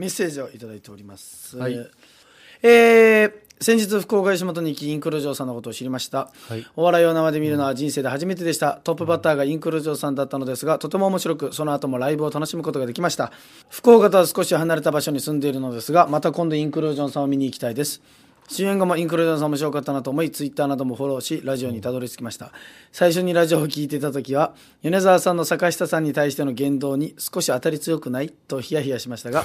メッセージをいただいております。はい、えー、先日福岡市元に行きインクルージョーさんのことを知りました、はい、お笑いを生で見るのは人生で初めてでした、トップバッターがインクルージョーさんだったのですがとても面白くその後もライブを楽しむことができました福岡とは少し離れた場所に住んでいるのですがまた今度インクルージョンさんを見に行きたいです主演後もインクルージョンさん面白かったなと思いツイッターなどもフォローしラジオにたどり着きました最初にラジオを聴いていた時は米沢さんの坂下さんに対しての言動に少し当たり強くないとヒヤヒヤしましたが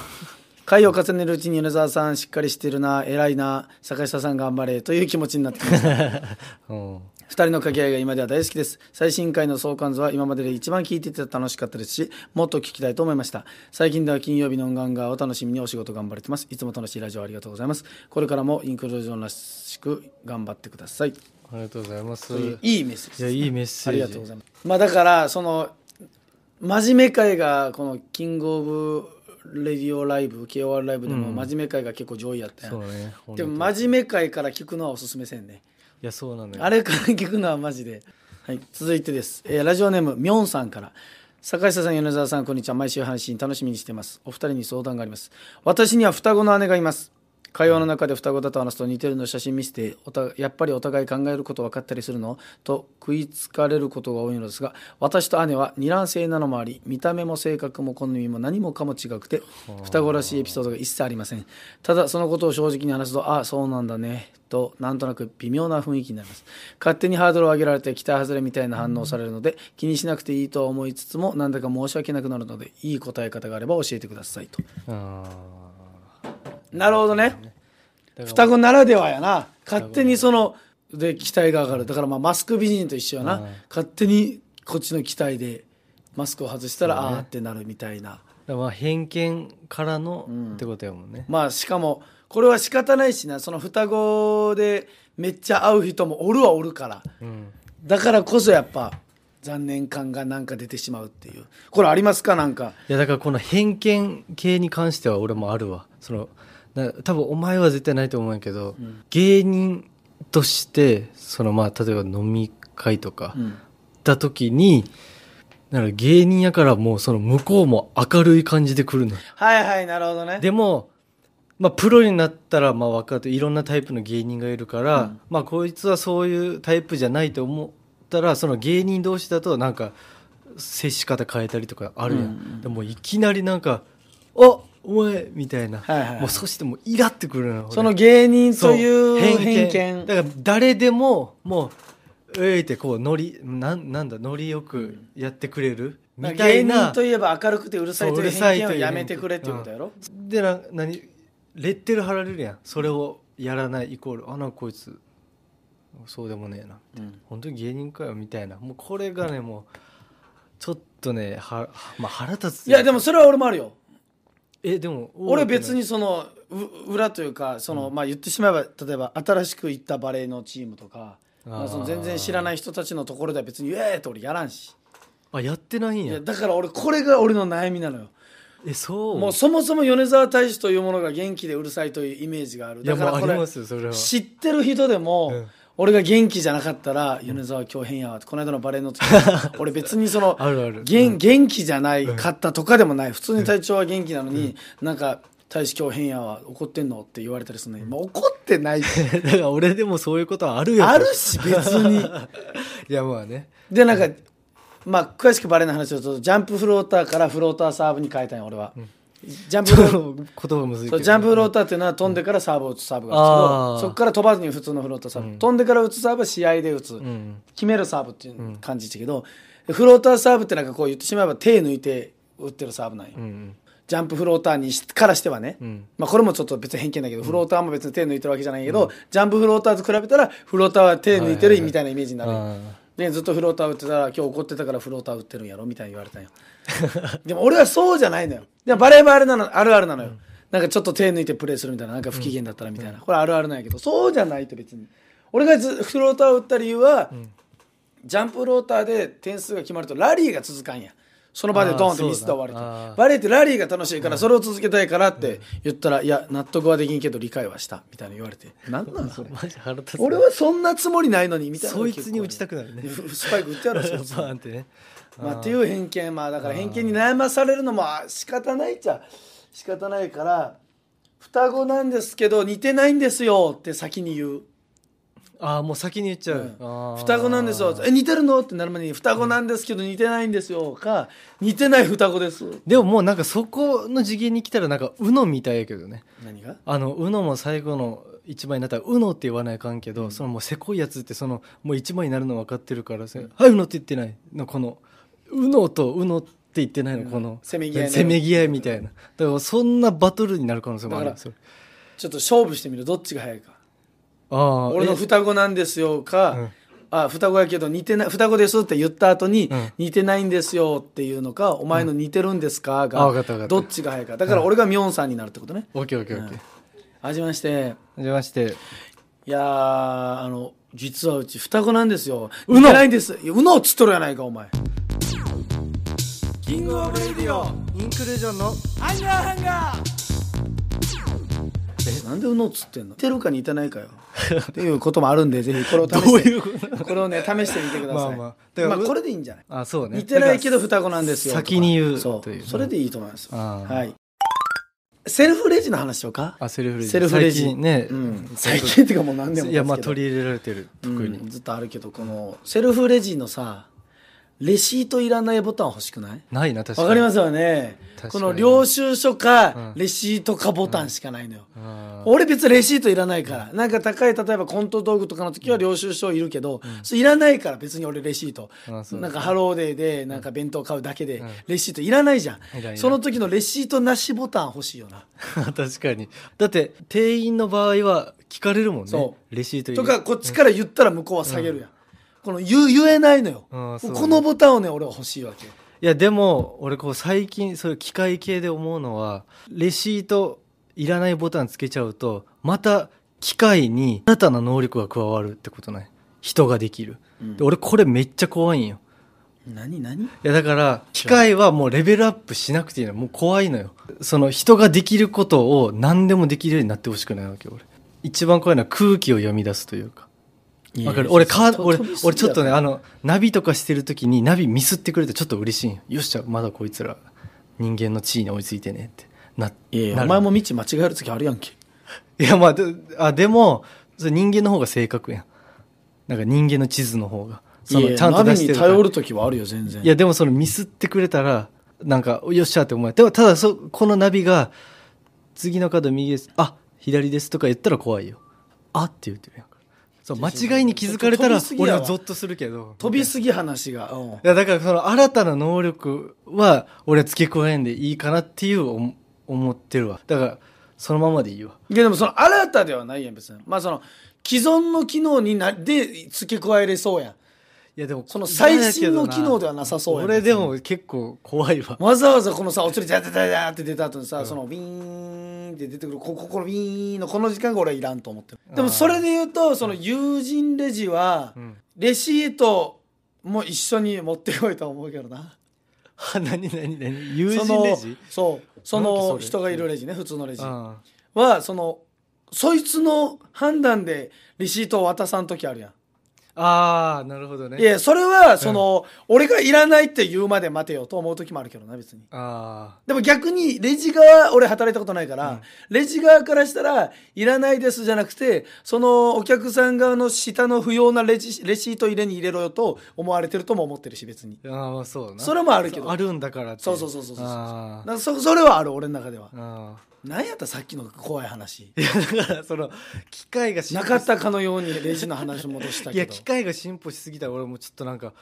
回を重ねるうちに米沢さんしっかりしてるな偉いな坂下さん頑張れという気持ちになってきました2 人の掛け合いが今では大好きです最新回の相関図は今までで一番聞いてて楽しかったですしもっと聞きたいと思いました最近では金曜日の音楽がを楽しみにお仕事頑張れてますいつも楽しいラジオありがとうございますこれからもインクルージョンらしく頑張ってくださいありがとうございますいいメッセージ、ね、いやいいメッセージありがとうございますまあだからその真面目会がこのキングオブレディオライブ KOR ライブでも真面目会が結構上位やったやん、うんね、でも真面目会から聞くのはおすすめせんねいやそうなんだよあれから聞くのはマジで、はい、続いてです、えー、ラジオネームみょんさんから坂下さん米沢さんこんにちは毎週配信楽しみにしてますお二人に相談があります私には双子の姉がいます会話の中で双子だと話すと似てるの写真見せておやっぱりお互い考えること分かったりするのと食いつかれることが多いのですが私と姉は二卵性なのもあり見た目も性格も好みも何もかも違くて双子らしいエピソードが一切ありませんただそのことを正直に話すとああそうなんだねとなんとなく微妙な雰囲気になります勝手にハードルを上げられて期待外れみたいな反応をされるので気にしなくていいと思いつつもなんだか申し訳なくなるのでいい答え方があれば教えてくださいと。なるほどね双子ならではやな勝手にそので期待が上がるだからまあマスク美人と一緒やな、うん、勝手にこっちの期待でマスクを外したら、ね、ああってなるみたいなまあ偏見からのってことやもんね、うん、まあしかもこれは仕方ないしなその双子でめっちゃ会う人もおるはおるから、うん、だからこそやっぱ残念感がなんか出てしまうっていうこれありますかなんかいやだからこの偏見系に関しては俺もあるわその多分お前は絶対ないと思うんやけど、うん、芸人としてそのまあ例えば飲み会とか、うん、だ時にだから芸人やからもうその向こうも明るい感じで来るのはいはいなるほどねでもまあプロになったらまあ分かるいろんなタイプの芸人がいるから、うん、まあこいつはそういうタイプじゃないと思ったらその芸人同士だとなんか接し方変えたりとかあるやん、うんうん、でもいきなりなんか「あっお前みたいな、はいはいもう少しでもイラってくるのその芸人という偏見だから誰でももうええってこうノリなんなんだノリよくやってくれるみたい芸人といえば明るくてうるさいという偏見をやめてくれっていうことやろ、でな何レッテル貼られるやんそれをやらないイコールあなんかこいつそうでもねえなうん本当に芸人かよみたいなもうこれがねもうちょっとねは、まあ、腹立ついやでもそれは俺もあるよえでも俺別にその裏というかその、まあ言ってしまえば例えば新しく行ったバレーのチームとか、まあ、その全然知らない人たちのところでは別に「ええ!」と俺やらんしあやってないんやだから俺これが俺の悩みなのよえそうもうそもそも米沢大使というものが元気でうるさいというイメージがあるだからこれ知ってる人でも、俺が元気じゃなかったら米沢今日変やわってこの間のバレーの時 俺別にその元気じゃないかったとかでもない普通に体調は元気なのに、なんか大使今日変やわ怒ってんのって言われたりするのに、怒ってない だから俺でもそういうことはあるよあるし別に いやまあねでなんか、まあ詳しくバレーの話をするとジャンプフローターからフローターサーブに変えたんよ俺は、うんジャンプロー言葉むずいけどジャンプローターっていうのは飛んでからサーブを打つサーブがあるんですけどそこから飛ばずに普通のフローターサーブ、うん、飛んでから打つサーブは試合で打つ、うん、決めるサーブっていう感じだけど、うん、フローターサーブってなんかこう言ってしまえば手抜いて打ってるサーブなんよ、ジャンプフローターにからしてはね、まあ、これもちょっと別に偏見だけど、フローターも別に手抜いてるわけじゃないけど、ジャンプフローターと比べたらフローターは手抜いてるみたいなイメージになる、はいはい、ずっとフローター打ってたら今日怒ってたからフローター打ってるんやろみたいに言われたんよ。でも俺はそうじゃないのよでもバレーもあれなのあるあるなのよ、うん、なんかちょっと手抜いてプレーするみたいななんか不機嫌だったらみたいな、うん、これあるあるなんやけどそうじゃないと別に俺がフローターを打った理由は、ジャンプローターで点数が決まるとラリーが続かんや、その場でドンってミスで終わりとバレーってラリーが楽しいからそれを続けたいからって言ったら、いや納得はできんけど理解はしたみたいな言われて何なの それ俺はそんなつもりないのにみたいなそいつに打ちたくなるねスパイク打ってやろ そってねまあっていう偏見まあだから偏見に悩まされるのも仕方ないっちゃ仕方ないから双子なんですけど似てないんですよって先に言うああもう先に言っちゃう、うん、双子なんですよえ似てるのってなる前に双子なんですけど似てないんですよか似てない双子ですでももうなんかそこの次元に来たらなんかうの」みたいやけどね何があのうの」も最後の一枚になったら「うの」って言わないかんけど、うん、そのもうせこいやつってそのもう一枚になるの分かってるから「うん、はいうの」って言ってないのこの「うの」と「うの」って言ってないのこの、せめぎ合いせめぎ合いみたいなだからそんなバトルになる可能性もあるんですよちょっと勝負してみるどっちが早いかあ俺の双子なんですよか、うん、あ双子やけど似てない双子ですって言った後に、似てないんですよっていうのかお前の似てるんですかが、うん、どっちが早いかだから俺がミョンさんになるってことね。オッケーオッケーオッケー。はじめまして。はじめまして。いやあの実はうち双子なんですよ。うのないんです。うのっつっとるやないかお前。キングオブレディオインクルージョンのハンガーハンガー。えなんでうのっつってんの似てるか似てないかよっていうこともあるんで ぜひこれを試してこれをね試してみてくださいまあ、まあ、まあこれでいいんじゃないあそう、ね、似てないけど双子なんですよ先に言うそうそれでいいと思います、はいセルフレジの話しようかあセルフレジセルフレジね、うん、最近っていうかもう何でもいやまあ取り入れられてる特に、うん、ずっとあるけどこのセルフレジのさレシートいらないボタン欲しくないないな、確かに。わかりますよね。この領収書か、レシートかボタンしかないのよ。うんうん、俺別にレシートいらないから。なんか高い、例えばコント道具とかの時は領収書いるけど、うん、いらないから別に俺レシート。なんかハローデーで、なんか弁当買うだけで、レシートいらないじゃん。その時のレシートなしボタン欲しいよな。確かに。だって、店員の場合は聞かれるもんね。レシートとか、こっちから言ったら向こうは下げるやんこの言言えないのよ、うん、このボタンをね俺は欲しいわけいやでも俺こう最近そういう機械系で思うのはレシートいらないボタンつけちゃうとまた機械に新たな能力が加わるってことない人ができる、うん、で俺これめっちゃ怖いんよ何何いやだから機械はもうレベルアップしなくていいのもう怖いのよその人ができることを何でもできるようになってほしくないわけ俺一番怖いのは空気を読み出すというかわかる俺か俺俺ちょっとねあのナビとかしてる時にナビミスってくれてちょっと嬉しいよっしゃまだこいつら人間の地位に追いついてねってないやお前も道間違える時あるやんけ いやまあであでもそれ人間の方が正確やんなんか人間の地図の方がそのちゃんと出してるから頼る時はあるよ全然いやでもそのミスってくれたらなんかよっしゃって思えでもただそこのナビが次の角右ですあ左ですとか言ったら怖いよあって言ってるやんそう間違いに気づかれたら俺はゾッとするけど飛びすぎ話が、うん、いやだからその新たな能力は俺付け加えんでいいかなっていう思ってるわだからそのままでいいわいやでもその新たではないやん別にまあその既存の機能になで付け加えれそうやんやでもその最新の機能ではなさそうや俺でも結構怖いわわざわざこのさお釣りジャジャって出た後にさ、うん、そのビーンって出てくるこここのビーンのこの時間が俺はいらんと思ってるでもそれで言うとその友人レジは、レシートも一緒に持ってこいとは思うけどな何何何友人レジそうその人がいるレジね普通のレジはそのそいつの判断でレシートを渡さん時あるやんああなるほどねいやそれはその、俺がいらないって言うまで待てよと思う時もあるけどな別にああでも逆にレジ側俺働いたことないから、うんレジ側からしたらいらないですじゃなくてそのお客さん側の下の不要なレジレシート入れに入れろよと思われてるとも思ってるし別にああそうなそれもあるけどあるんだからってそうそうそうそうそうだあそそれはある俺の中ではあ何やったさっきの怖い話いやだからその機械がなかったかのようにレジの話戻したいけやど機械が進歩しすぎたら俺もちょっとなんか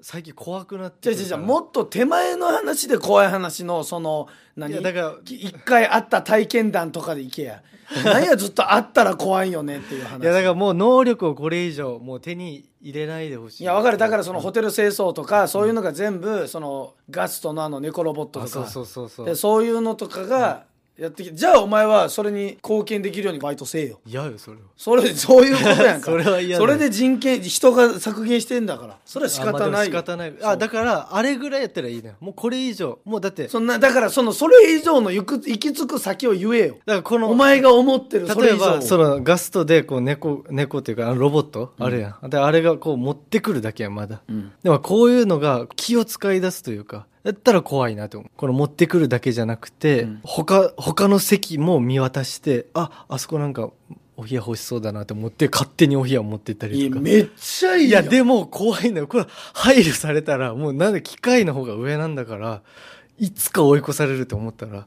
最近怖くなってじゃじゃもっと手前の話で怖い話のその何だから一回会った体験談とかでいけや 何やずっと会ったら怖いよねっていう話いやだからもう能力をこれ以上もう手に入れないでほしいいやわかるだからそのホテル清掃とか、そういうのが全部そのガストのあの猫ロボットとかそうそうそうそうでそういうのとかが、やってきじゃあお前はそれに貢献できるようにバイトせえよ嫌よそれはそれそういうことやんか それは嫌だそれで人権人が削減してんだからそれは仕方ない、まあ、仕方ないあだからあれぐらいやったらいいねもうこれ以上もうだってそんなだからそのそれ以上の行く行き着く先を言えよだからこのお前が思ってるそれ以上そのガストでこう猫猫ていうかロボット、うん、あれやんであれがこう持ってくるだけやまだ、うん、でもこういうのが気を使い出すというかだったら怖いなと思う。この持ってくるだけじゃなくて、うん、他、他の席も見渡して、あ、あそこなんか、お部屋欲しそうだなって思って、勝手にお部屋持ってったりとか。めっちゃいいいや、でも怖いのよ。これ、配慮されたら、もうなんで機械の方が上なんだから、いつか追い越されると思ったら、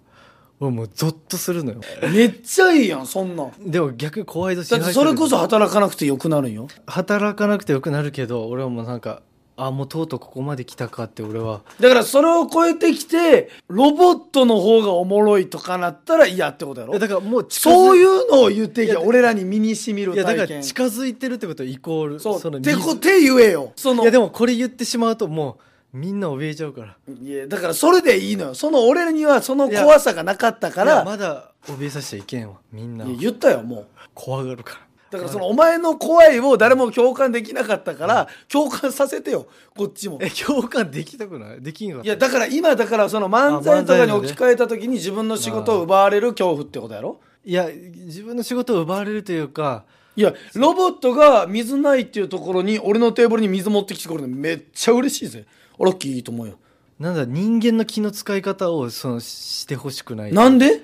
俺もうゾッとするのよ。めっちゃいいやん、そんなでも逆に怖いとしだってそれこそ働かなくてよくなるんよ。働かなくてよくなるけど、俺はもうなんか、あもうとうとうここまで来たかって俺はだからそれを超えてきてロボットの方がおもろいとかなったら嫌ってことやろだからもうそういうのを言っていけ俺らに身にしみる体験いやだから近づいてるってことイコールそうそのてこて言えよそのいやでもこれ言ってしまうともうみんな怯えちゃうからいやだからそれでいいのよその俺にはその怖さがなかったからまだ怯えさせちゃいけんわみんな言ったよもう怖がるからだからそのお前の怖いを誰も共感できなかったから共感させてよこっちもえ共感できたくないできんかいやだから今だからその漫才とかに置き換えた時に自分の仕事を奪われる恐怖ってことやろいや自分の仕事を奪われるというかいやロボットが水ないっていうところに俺のテーブルに水持ってきてくれるのめっちゃ嬉しいぜラッキーいいと思うよなんだ人間の気の使い方をそのしてほしくないなんでい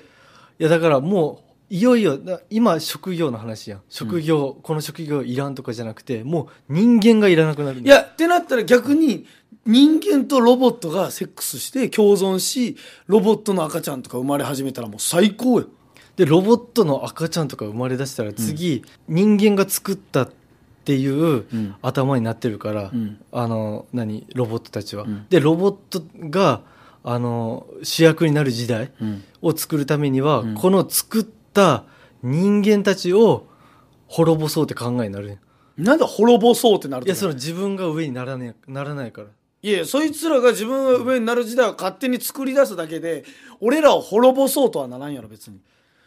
やだからもういよいよ今職業の話やん職業、うん、この職業いらんとかじゃなくてもう人間がいらなくなるいやってなったら逆に人間とロボットがセックスして共存しロボットの赤ちゃんとか生まれ始めたらもう最高よでロボットの赤ちゃんとか生まれだしたら次、うん、人間が作ったっていう頭になってるから、うん、あの何ロボットたちは、でロボットがあの主役になる時代を作るためには、この作ったった人間たちを滅ぼそうって考えになるなんで滅ぼそうってなるいやその自分が上になら,、ね、ならないからいやそいつらが自分が上になる時代を勝手に作り出すだけで俺らを滅ぼそうとはならんやろ別に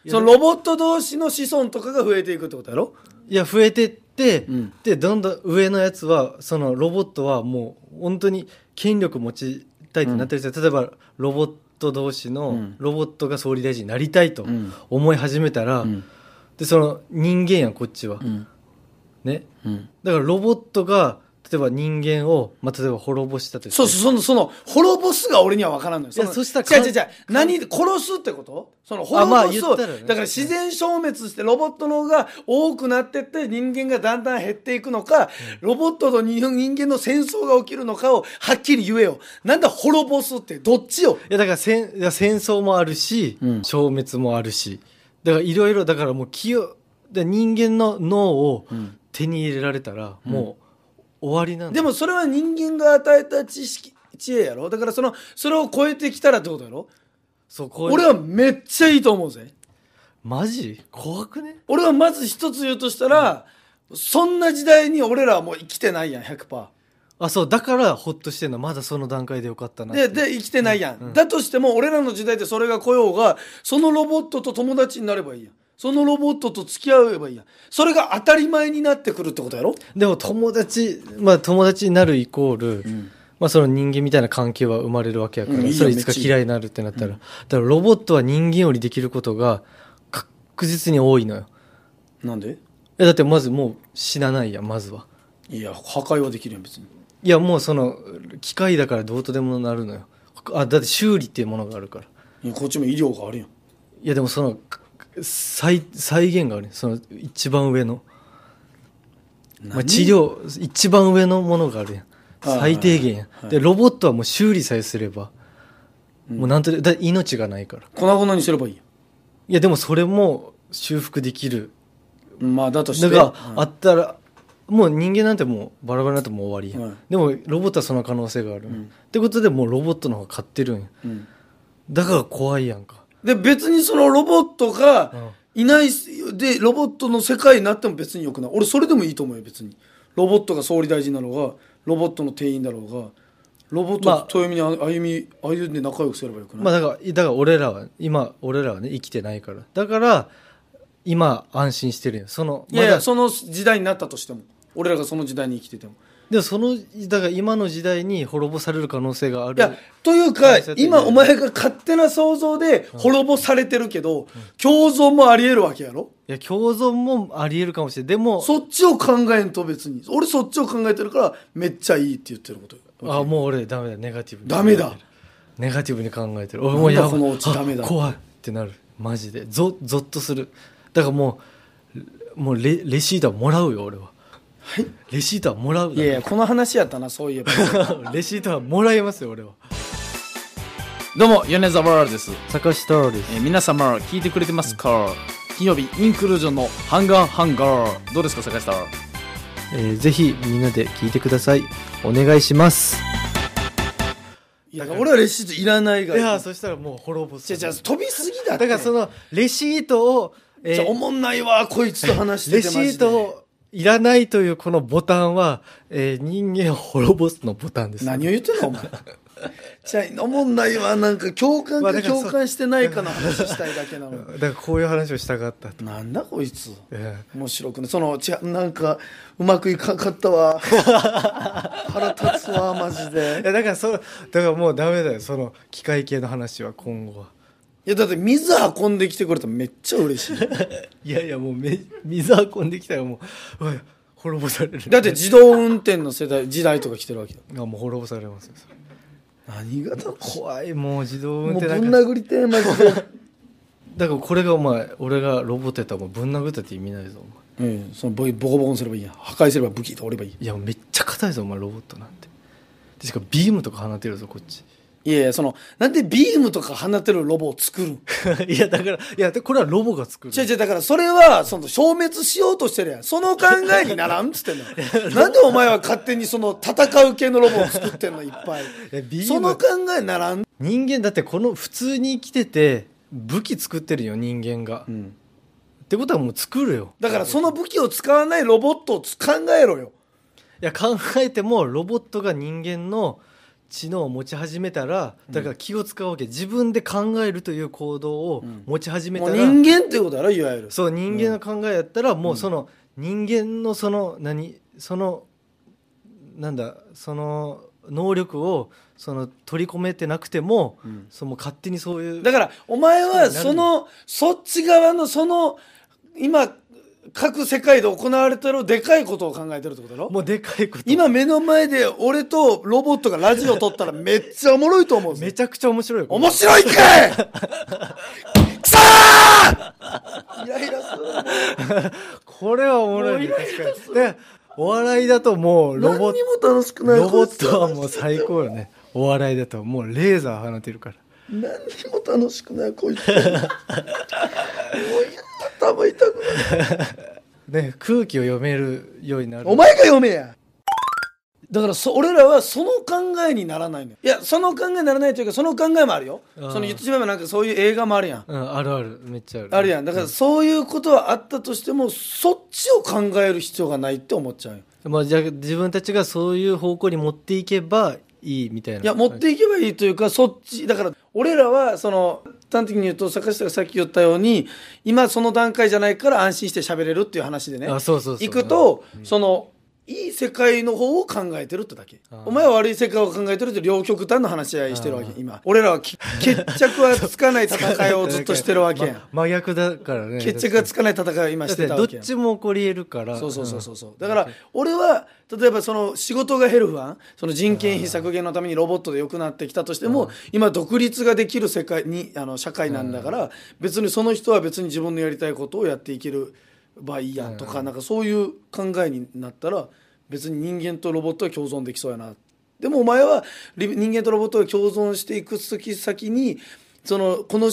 そのロボット同士の子孫とかが増えていくってことやろいや増えてって、うん、でどんどん上のやつはそのロボットはもう本当に権力持ちたいってなってる人、うん、例えばロボット同士のロボットが総理大臣になりたいと思い始めたら、でその人間やんこっちは、ね、だからロボットが例えば人間を、まあ、例えば滅ぼしたとそうそう、その、その、滅ぼすが俺には分からんのよ。いや、そしたら、違う違う違う、何、殺すってことその、滅ぼすを、まあね、だから自然消滅してロボットの方が多くなってって人間がだんだん減っていくのか、ロボットと人間の戦争が起きるのかをはっきり言えよ。なんだ滅ぼすって、どっちよ。いや、だから戦、いや戦争もあるし、消滅もあるし、だからいろいろ、だからもう、気を、人間の脳を手に入れられたら、もう、うん終わりなんでもそれは人間が与えた知識知恵やろだからそのそれを超えてきたらってことやろそうこ俺はめっちゃいいと思うぜマジ怖くね俺はまず一つ言うとしたら、そんな時代に俺らはもう生きてないやん100%あそうだからホッとしてんのまだその段階でよかったなっでで生きてないやん、うんうんだとしても俺らの時代でそれが来ようがそのロボットと友達になればいいやんそのロボットと付き合えばいいやそれが当たり前になってくるってことやろでも友達まあ友達になるイコール、うんまあ、その人間みたいな関係は生まれるわけやから、うん、それいつか嫌いになるってなったら、うん、だからロボットは人間よりできることが確実に多いのよなんでえだってまずもう死なないやまずはいや破壊はできるやん別にいやもうその機械だからどうとでもなるのよあだって修理っていうものがあるからいやこっちも医療があるやんいやでもその再再現があるその一番上の、まあ、治療一番上のものがあるやん最低限やん、はい、でロボットはもう修理さえすれば、うん、もうなんとだ命がないから粉々にすればいいやいやでもそれも修復できるまあだとしてだから、あったら、もう人間なんてもうバラバラになってもう終わりや、はい、でもロボットはその可能性がある、うん、ってことでもうロボットの方が勝ってるんや、うん、だから怖いやんかで、別にそのロボットがいない、で、ロボットの世界になっても別によくない。俺、それでもいいと思うよ、別に。ロボットが総理大臣だろうが、ロボットの店員だろうが、ロボットと豊臣に歩み、歩んで仲良くすればよくない。まあ、だから、だから俺らは、今、俺らはね、生きてないから。だから、今、安心してるよ。その、いやいや、その時代になったとしても。俺らがその時代に生きてても。でそのだから今の時代に滅ぼされる可能性があるいやというか今お前が勝手な想像で滅ぼされてるけど、うん、共存もありえるわけやろいや共存もありえるかもしれないでもそっちを考えんと別に俺そっちを考えてるからめっちゃいいって言ってることあもう俺ダメだネガティブダメだネガティブに考えてる俺もうやばのだ怖いってなるマジでゾゾッとするだからもうもうレレシートはもらうよ俺ははいレシートはもらういやいやこの話やったなそういえば レシートはもらいますよ俺はどうも、米沢ワールです。坂下ですえー皆様、聞いてくれてますか金曜日、インクルージョンのハンガーハンガー。どうですか、坂下えーぜひみんなで聞いてくださいお願いしますいや俺はレシートいらないがいやそしたらもう滅ぼすじゃじゃ飛びすぎだっだからそのレシートを、えーおもんないわこいつと話してレシートをいらないというこのボタンは、えー、人間を滅ぼすのボタンです、ね、何を言ってんのお前。じゃあ、おもんないわ、なんか共感か共感してないかの話したいだけなの。だからこういう話をしたかったと。なんだこいつ。ええ、面白くね。その、ちなんか、うまくいかんかったわ。腹立つわ、マジで。いや、だからそう、だからもうダメだよ。その、機械系の話は今後は。いやだって水運んできてくれたらめっちゃ嬉しい いやいやもうめ水運んできたらもう滅ぼされるだって自動運転の世代時代とか来てるわけだいやもう滅ぼされますよ何がだ怖いもう自動運もうぶん殴りてえマジでだからこれがお前俺がロボットやったらもうぶん殴ったって意味ないぞお前うんそのボイボコボコにすればいいや破壊すれば武器通ればいいいやめっちゃ硬いぞお前ロボットなんてでしかもビームとか放てるぞこっちいやいや、その、なんでビームとか放ってるロボを作る いや、だから、いや、これはロボが作る。違う違う、だからそれは、その、消滅しようとしてるやん。その考えにならんっつってんの。なんでお前は勝手にその、戦う系のロボを作ってんの、いっぱい。いその考えならん。人間、だってこの、普通に生きてて、武器作ってるよ、人間が。うん、ってことはもう作るよ。だからその武器を使わないロボットを考えろよ。いや、考えても、ロボットが人間の、知能を持ち始めたらだから気を使うわけ、自分で考えるという行動を持ち始めたら、人間っていうことやろいわゆるそう人間の考えやったら、もうその人間のその何そのなんだその能力をその取り込めてなくても、その勝手にそういうだからお前はそのそっち側のその今各世界で行われてるでかいことを考えてるってことだろもうでかいこと今目の前で俺とロボットがラジオ撮ったらめっちゃおもろいと思うめちゃくちゃ面白い面白いかい くそーイライラするこれはおもろいね確かにでお笑いだともうロボ何ッにも楽しくトないロボットはもう最高よねお笑いだともうレーザー放てるから何にも楽しくないこいつもう頭痛くなる ね空気を読めるようになるお前が読めやだからそ俺らはその考えにならないのよいやその考えにならないというかその考えもあるよその言ってしまえばなんかそういう映画もあるやん、うん、あるあるめっちゃあるあるやんだからそういうことはあったとしても、うん、そっちを考える必要がないって思っちゃうよまあ、じゃあ自分たちがそういう方向に持っていけばいいみたいないや持っていけばいいというかそっちだから俺らはその端的に言うと坂下がさっき言ったように今その段階じゃないから安心して喋れるっていう話でね行くと、そのいい世界の方を考えてるってだけお前は悪い世界を考えてるって両極端の話し合いしてるわけ今俺らは決着はつかない戦いをずっとしてるわけやん 真逆だからね 決着がつかない戦いを今してたわけどっちも起こり得るからそうそうそうそうう、ん、だから俺は例えばその仕事が減る不安その人件費削減のためにロボットで良くなってきたとしても今独立ができる世界にあの社会なんだから別にその人は別に自分のやりたいことをやっていけるばいいやんとか、うん、なんかそういう考えになったら別に人間とロボットは共存できそうやなでもお前は人間とロボットが共存していく先にそのこの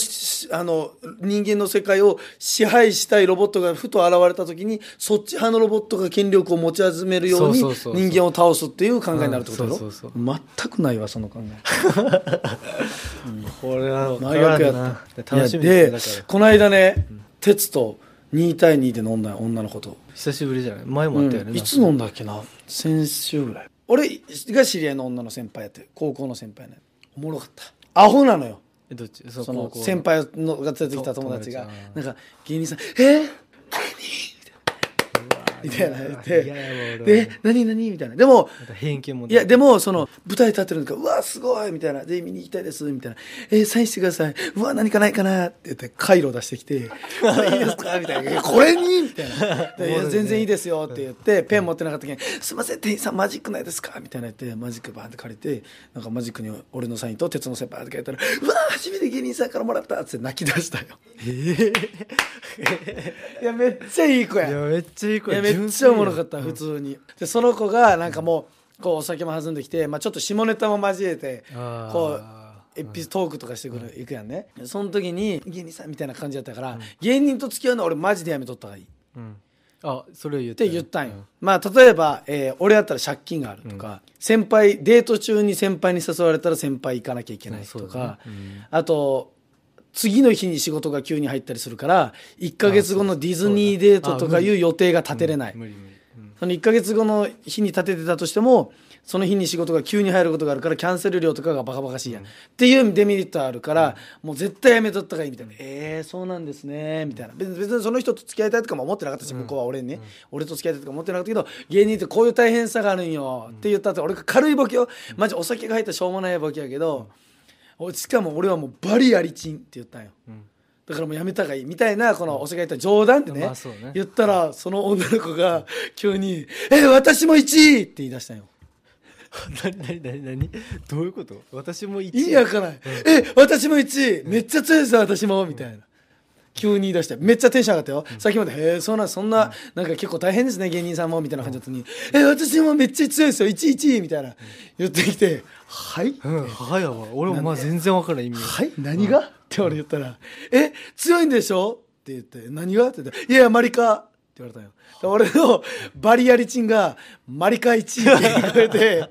あの人間の世界を支配したいロボットがふと現れた時にそっち派のロボットが権力を持ち始めるように人間を倒すっていう考えになるってことだろ全くないわその考え、これは真逆やったでこの間ね、うん、鉄と2対2で飲んだよ女の子と久しぶりじゃない前もあったよね、うん、いつ飲んだっけな先週ぐらい俺が知り合いの女の先輩やって高校の先輩ねおもろかったアホなのよどっちその先輩のが連れてきた友達がなんか芸人さん「えー、何みたいな言って「で何何?」みたいなでも偏見もいやでもその舞台立ってるんですか「うわすごい!」みたいな「で見に行きたいです」みたいな「えー、サインしてくださいうわ何かないかな」って言って回路出してきて「いいですか?」みたいな「これに?」みたいな「全然いいですよ」って言ってペン持ってなかったけん「すいません店員さんマジックないですか?」みたいな言ってマジックバーンって借りてなんかマジックに俺のサインと鉄の先輩って書いたら「うわ初めて芸人さんからもらった」って泣き出したよ。えー、いやめっちゃいい子や。いやめっちゃいい子や。めっちゃおもろかった普通に、でその子がなんかもうこうお酒も弾んできて、まあ、ちょっと下ネタも交えてこうエピトークとかしてくる、行くやんねその時に芸人さんみたいな感じだったから、芸人と付き合うの俺マジでやめとった方がいい、うん、あそれを言って言ったんよ、まあ例えば、えー、俺やったら借金があるとか、先輩デート中に先輩に誘われたら先輩行かなきゃいけないとか、あと次の日に仕事が急に入ったりするから1か月後のディズニーデートとかいう予定が立てれない、その1か月後の日に立ててたとしてもその日に仕事が急に入ることがあるからキャンセル料とかがバカバカしいや、うん、っていうデメリットあるから、うん、もう絶対やめとった方がいいみたいな「うん、えー、そうなんですね」みたいな別にその人と付き合いたいとかも思ってなかったし、向こうは俺にね、俺と付き合いたいとか思ってなかったけど芸人ってこういう大変さがあるんよ、って言ったて俺が軽いボケをマジお酒が入ったしょうもないボケやけど。しかも俺はもうバリアリチンって言ったんよ、うん、だからもうやめた方がいいみたいなこのお世話言った冗談でねまあね、言ったらその女の子が急に「え私も1位!」って言い出したんよ。何何何何どういうこと私も1位意味わからない、うん、え私も1位めっちゃ強いです私もみたいな急に言い出してめっちゃテンション上がったよ、うん、さっきまで「へえそんなそんな、なんか結構大変ですね芸人さんも」みたいな感じだったのに「え私もめっちゃ強いですよ11」みたいな言ってきて「はい?」うん「はいやわ俺もまあ全然分からい意味はい何が?」って俺言ったら「え強いんでしょ?」って言って「何が?」って言って「いやいやマリカ」って言われたよ。俺のバリアリチンがマリカ1位って言こえてで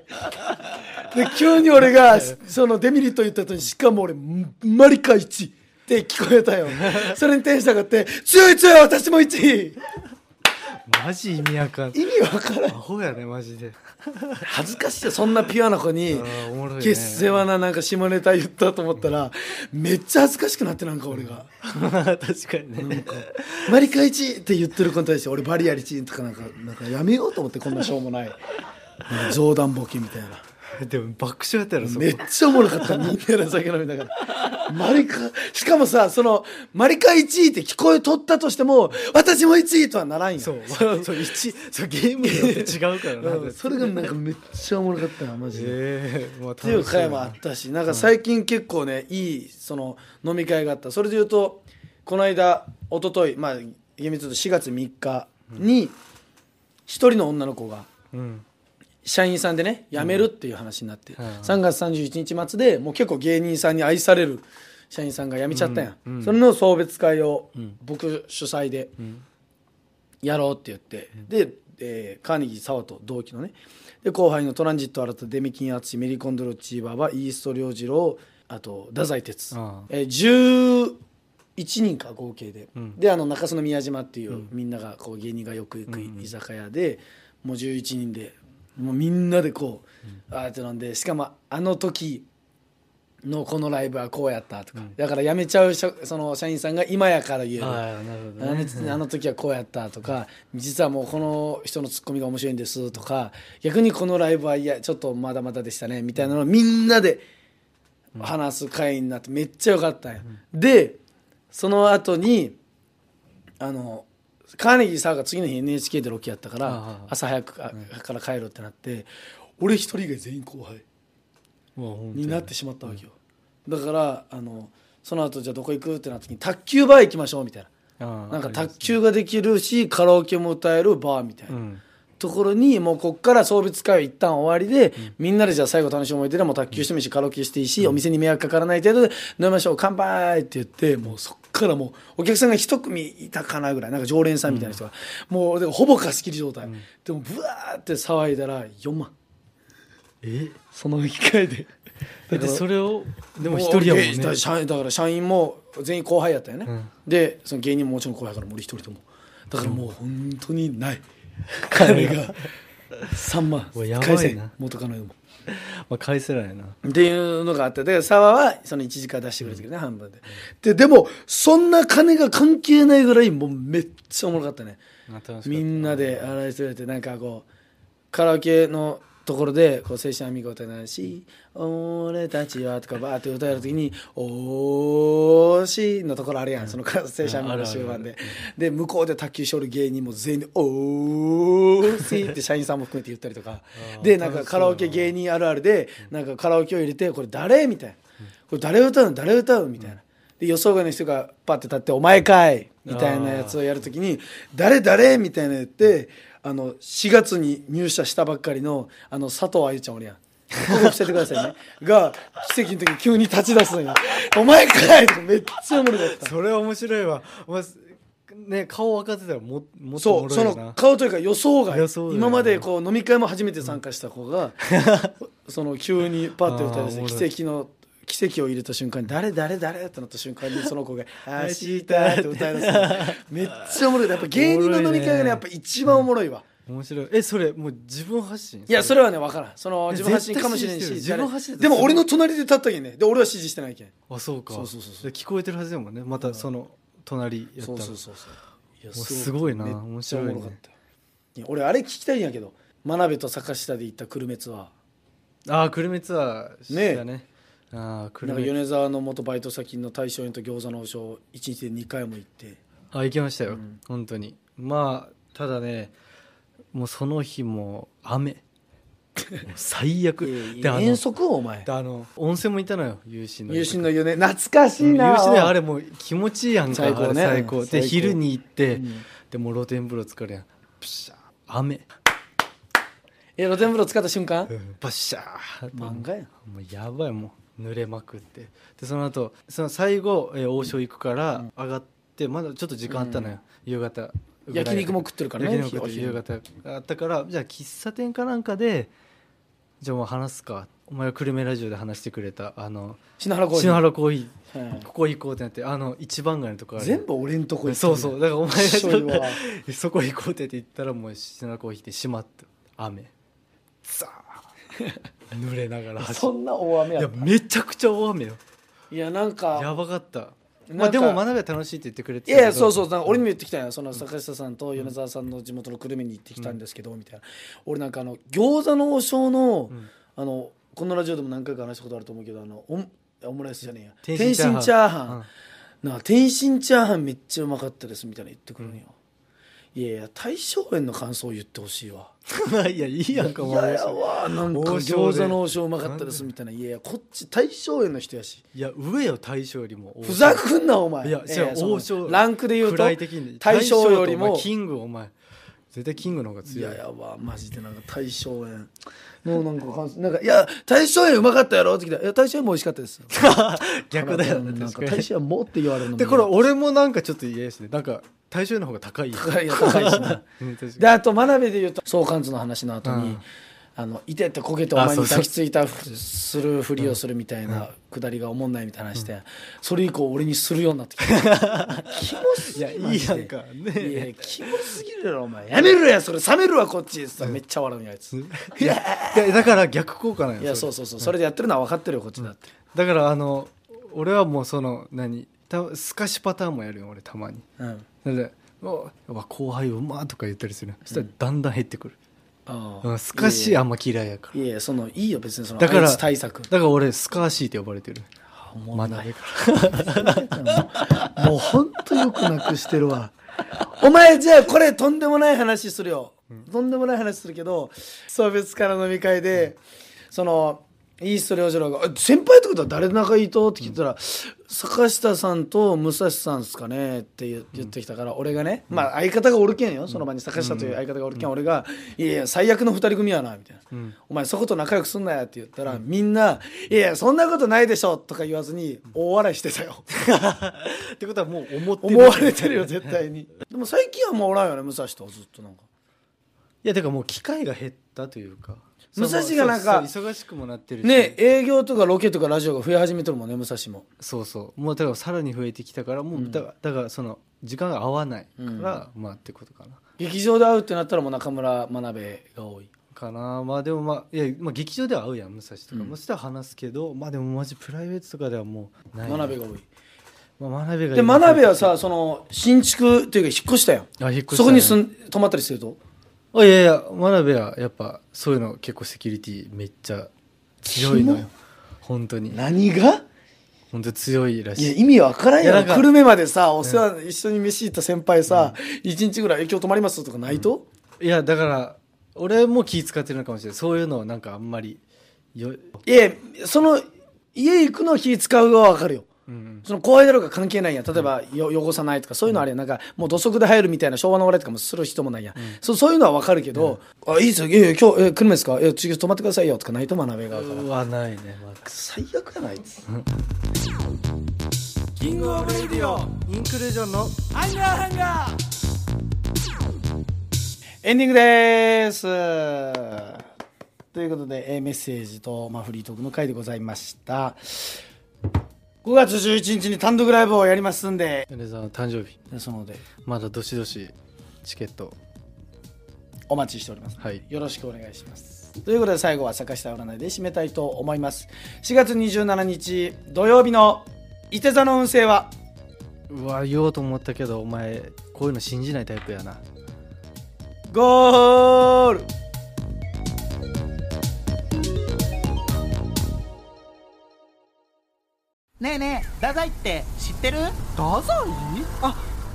急に俺がそのデメリット言った後にしかも俺マリカ1って聞こえたよ それに天使さんがって「強い強い私も1位!」マジ意味わかん意味わからんアホやねマジで恥ずかしいよそんなピュアな子に「けっせわななんか下ネタ言った」と思ったら、めっちゃ恥ずかしくなってなんか俺が 確かにね「マリカ1」って言ってる子に対して俺バリア1とかなんかなんかやめようと思ってこんなしょうもない冗談ボケみたいな でも爆笑やったらめっちゃおもろかったみんなで酒飲みながらマリカしかもさそのマリカ1位って聞こえ取ったとしても私も1位とはならんよそう そうそう一そうゲームによって違うからな、それがなんかめっちゃおもろかったマジで、えーまあ、っていう会もあったしなんか最近結構ね、いいその飲み会があったそれで言うとこの間一昨日まあ厳密に言うと4月3日に一人の女の子が、うん社員さんでね辞めるっていう話になって、うん、3月31日末でもう結構芸人さんに愛される社員さんが辞めちゃったやん、うん、それの送別会を僕主催でやろうって言って、で、えー、カーネギー沢と同期のねで後輩のトランジット新たデミキン淳メリコンドロチーバーはイーストジローあと太宰哲、えー、1人か合計で、うん、であの中洲の宮島っていう、みんながこう芸人がよく行く居酒屋で、もう11人でもうみんなでこう、ああって飲んでしかもあの時のこのライブはこうやったとか、うん、だから辞めちゃうその社員さんが今やから言えるあ、ね、あの時はこうやったとか、うん、実はもうこの人のツッコミが面白いんですとか逆にこのライブはいやちょっとまだまだでしたねみたいなのをみんなで話す会になってめっちゃ良かったんや、うん、でその後にあのカーネギーさんが次の日 NHK でロケやったから朝早くから帰ろうってなって俺一人以外全員後輩になってしまったわけよだからあのその後じゃあどこ行くってなった時に卓球バー行きましょうみたいななんか卓球ができるしカラオケも歌えるバーみたいな。ところにもうこっから送別会は一旦終わりで、みんなでじゃあ最後楽しい思い出でも卓球してもいいしカラオケしていいし、お店に迷惑かからない程度で飲みましょう乾杯って言ってもうそっからもうお客さんが一組いたかなぐらいなんか常連さんみたいな人が、もうほぼ貸し切り状態、うん、でもブワーって騒いだら4万えその機会で。だってそれをでも一人やもんねだから社員も全員後輩やったよね、うん、でその芸人ももちろん後輩から俺一人ともだからもう本当にない、金 が3万もうな返せん元カノでもまあ、返せないなっていうのがあってだから沢はその1時間出してくれてるね、半分でででもそんな金が関係ないぐらいもうめっちゃおもろかったねみんなで洗いそぎてなんかこうカラオケのところでこう青春は見事なし俺たちはとかバーって歌える時に「おーし」のところあるやん、その青春アの終盤で、で向こうで卓球しょる芸人も全員で「おーし」って社員さんも含めて言ったりとかでなんかカラオケ芸人あるあるでなんかカラオケを入れて「これ誰?」みたいな「これ誰歌うの誰歌う?」みたいな。で予想外の人がパッて立って「お前かい!」みたいなやつをやるときに「誰誰?」みたいなやってあの4月に入社したばっかりのあの佐藤あゆちゃんおりやんここ伏せてくださいね が奇跡の時急に立ち出すのよ「お前かい!」とかめっちゃおもろかったそれは面白いわお前ね顔分かってたらももっとそうその顔というか予想外予想今までこう飲み会も初めて参加した子が、その急にパッて歌い出して奇跡の奇跡を入れた瞬間に誰誰誰ってなった瞬間に その子が「た日」って歌いだす めっちゃおもろいやっぱ芸人の飲み会がねやっぱ一番おもろいわ、面白いえそれもう自分発信いやそれはね分からんその自分発信かもしれんし自分発信でも俺の隣で立ったけんねで俺は指示してないけんあそうかそうそうそう聞こえてるはずだもんねまたその隣やったそうそうそうそういやすごいな面白い,、ね、かった俺あれ聞きたいんやけど真鍋と坂下で行った久留米ツアーああ久留米ツアーねねああなんか米沢の元バイト先の大正園と餃子の王将1日で2回も行ってあ行きましたよ、うん、本当にまあただねもうその日も雨 最悪で遠足お前あの温泉もいたのよ有心の有心の湯ね懐かしいな、うん、有志あれもう気持ちいいやんか最高,、ね、最高で昼に行って、うん、でも露天風呂つかるやんプシャ雨え露天風呂使った瞬間バッシャー漫画やもうやばいもう濡れまくってでその後その最後、えー、王将行くから上がって、まだちょっと時間あったのよ、うん、夕方焼肉も食ってるからね焼肉夕方あったからじゃあ喫茶店かなんかでじゃあもう話すかお前は久留米ラジオで話してくれたあの篠原コーヒーコーヒー、ここ行こうってなってあの一番街のとこ全部俺んとこ行そうそうだからお前が そこ行こうって言ったらもう篠原コーヒーで閉まって雨ザー 濡れながら そんな大雨いやっためちゃくちゃ大雨よいやなんかやばかったまあでも学べは楽しいって言ってくれていたやいやそうそう俺にも言ってきたんやその坂下さんと米沢さんの地元の久留米に行ってきたんですけどみたいな俺なんかあの餃子の王将のあのこのラジオでも何回か話したことあると思うけどあのオムオムライスじゃねえや天津チャーハン天津チャーハンな天津チャーハンめっちゃうまかったですみたいな言ってくるのよいやいや大正円の感想を言ってほしいわ いやいいやんかも前、いやいやわなんか餃子の王将うまかったですみたいないやいやこっち大正円の人やしいや上よ大正よりもふざくんなお前いや、いや王将ランクで言うと大正よりもキングお前絶対キングの方が強いいややわマジでなんか大正円もうなんかなんか「いや大正円うまかったやろ」っていた「いや大正円も美味しかったです」逆だよねなんか大正円もって言われるのでこれ俺もなんかちょっと嫌ですねなんか体重の方が高い高い高いしな であと真鍋で言うと相関図の話の後に、うん、あのいてってこけてお前に抱きついたするふりをするみたいなくだりがおもんないみたいな話して、うん、それ以降俺にするようになってきて 「キモすぎるいやいいやんねいやキモすぎるやろお前やめろやそれ冷めるわこっちっつったらめっちゃ笑うやつ、いやだから逆効果なんやいやそうそうそう、それでやってるのは分かってるよこっちだって、だからあの俺はもうその何たすかしパターンもやるよ俺たまに、うんそれで「お後輩うま」とか言ったりするそしたらだんだん減ってくる、ああスカーシーあんま嫌いやからいやいやそのいいよ別にそのだから対策だから俺スカーシーって呼ばれてる学べからもう本当よくなくしてるわお前じゃあこれとんでもない話するよ、うん、とんでもない話するけど送別から飲み会で、うん、そのいい人領事郎が「先輩ってことは誰仲いいと?」って聞いたら「坂下さんと武蔵さんですかねって言ってきたから、俺がね、まあ相方がおるけんよその場に坂下という相方がおるけん、俺が「いやいや最悪の2人組やな」みたいな、お前そこと仲良くすんなや」って言ったら、みんな「いやいやそんなことないでしょ」とか言わずに大笑いしてたよ ってことはもう思って思われてるよ絶対に でも最近はもうおらんよね武蔵とずっとなんかいやてかもう機会が減ったというか武蔵がなんか忙しくもなってるね営業とかロケとかラジオが増え始めとるもんね武蔵もそうそうもうだからさらに増えてきたからもう、うん、だからだからその時間が合わないから、うん、まあってことかな劇場で会うってなったらもう中村真鍋が多いかなまあでもまあいや、まあ、劇場では会うやん武蔵とか、もしたら話すけどまあでもマジプライベートとかではもうない真鍋が多いまあ、真鍋がで真鍋はさその新築というか引っ越したやんあ引っ越した、ね、そこに住ん泊まったりするとあいやいや真鍋はやっぱそういうの結構セキュリティめっちゃ強いのよ本当に何が本当強いらしいいや意味わからんやろ。久留米までさお世話、一緒に飯行った先輩さ、一日ぐらい影響止まりますとかないと、いやだから俺も気使ってるのかもしれないそういうのをなんかあんまりよいやその家行くの気使うはわかるよその後輩だろうが関係ないや例えばよ、汚さないとかそういうのあれやなんかもう土足で入るみたいな昭和の俺とかもする人もないや、そそういうのは分かるけど「あいいですよ今日え来るんですかえや次泊まってくださいよ」とかないと学べがからうわないね、ま最悪やないす キングオブレディオインクルージョンのハンガーハンガーエンディングですということで、えーメッセージと、まあ、フリートークの回でございました5月11日に単独ライブをやりますんで米沢の誕生日ですのでまだどしどしチケットお待ちしております、はい、よろしくお願いしますということで最後は坂下占いで締めたいと思います4月27日土曜日の伊手座の運勢はうわ言おうと思ったけどお前こういうの信じないタイプやなゴールねえねえ太宰って知ってる太宰あ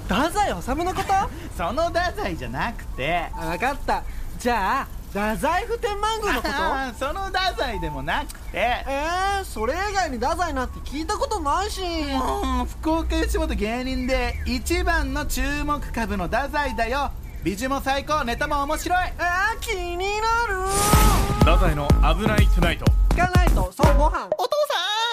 太宰治のこと その太宰じゃなくて分かったじゃあ太宰府天満宮のこと その太宰でもなくてえー、それ以外に太宰なんて聞いたことないしもう福岡吉本芸人で一番の注目株の太宰だよ美女も最高ネタも面白いあー気になる太宰の「危ないトゥナイト」「行かないとそうご飯お父さん